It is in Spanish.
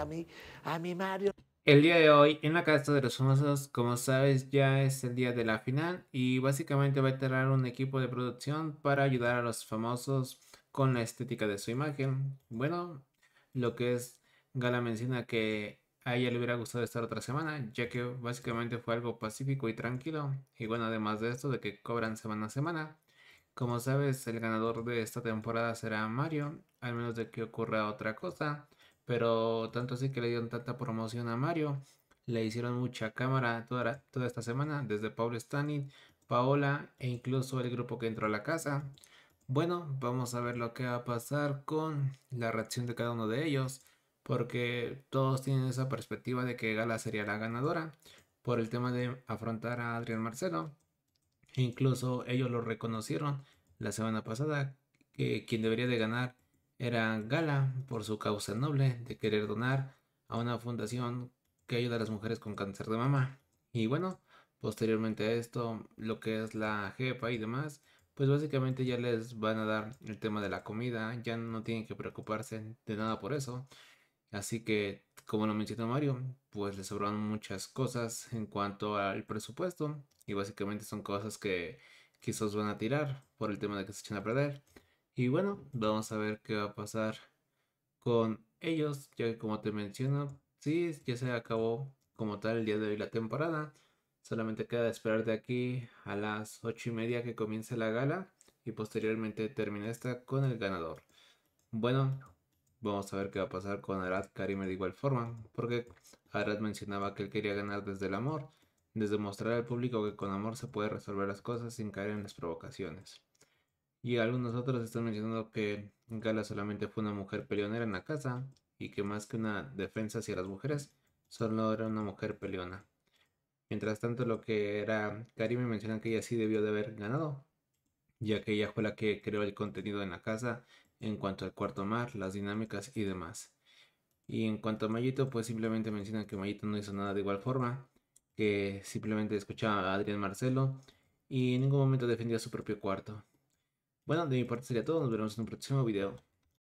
a mí, mi Mario. El día de hoy, en la Casa de los Famosos, como sabes, ya es el día de la final y básicamente va a entrar un equipo de producción para ayudar a los famosos con la estética de su imagen. Bueno, lo que es, Gala menciona que a ella le hubiera gustado estar otra semana, ya que básicamente fue algo pacífico y tranquilo. Y bueno, además de esto, de que cobran semana a semana. Como sabes, el ganador de esta temporada será Mario, al menos de que ocurra otra cosa. Pero tanto así que le dieron tanta promoción a Mario. Le hicieron mucha cámara toda, esta semana, desde Paul Stanning, Paola e incluso el grupo que entró a la casa. Bueno, vamos a ver lo que va a pasar con la reacción de cada uno de ellos, porque todos tienen esa perspectiva de que Gala sería la ganadora por el tema de afrontar a Adrián Marcelo. E incluso ellos lo reconocieron la semana pasada, que quien debería de ganar era gala por su causa noble de querer donar a una fundación que ayuda a las mujeres con cáncer de mama. Y bueno, posteriormente a esto, lo que es la jefa y demás, pues básicamente ya les van a dar el tema de la comida, ya no tienen que preocuparse de nada por eso. Así que, como lo mencionó Mario, pues les sobraron muchas cosas en cuanto al presupuesto y básicamente son cosas que quizás van a tirar por el tema de que se echen a perder. Y bueno, vamos a ver qué va a pasar con ellos, ya que como te menciono, sí, ya se acabó como tal el día de hoy la temporada. Solamente queda esperar de aquí a las ocho y media que comience la gala y posteriormente termina esta con el ganador. Bueno, vamos a ver qué va a pasar con Arad Karim de igual forma, porque Arad mencionaba que él quería ganar desde el amor, desde mostrar al público que con amor se puede resolver las cosas sin caer en las provocaciones. Y algunos otros están mencionando que Gala solamente fue una mujer peleonera en la casa y que más que una defensa hacia las mujeres, solo era una mujer peleona. Mientras tanto, lo que era me menciona que ella sí debió de haber ganado, ya que ella fue la que creó el contenido en la casa en cuanto al cuarto mar, las dinámicas y demás. Y en cuanto a Mayito, pues simplemente mencionan que Mayito no hizo nada de igual forma, que simplemente escuchaba a Adrián Marcelo y en ningún momento defendía su propio cuarto. Bueno, de mi parte sería todo. Nos veremos en un próximo video.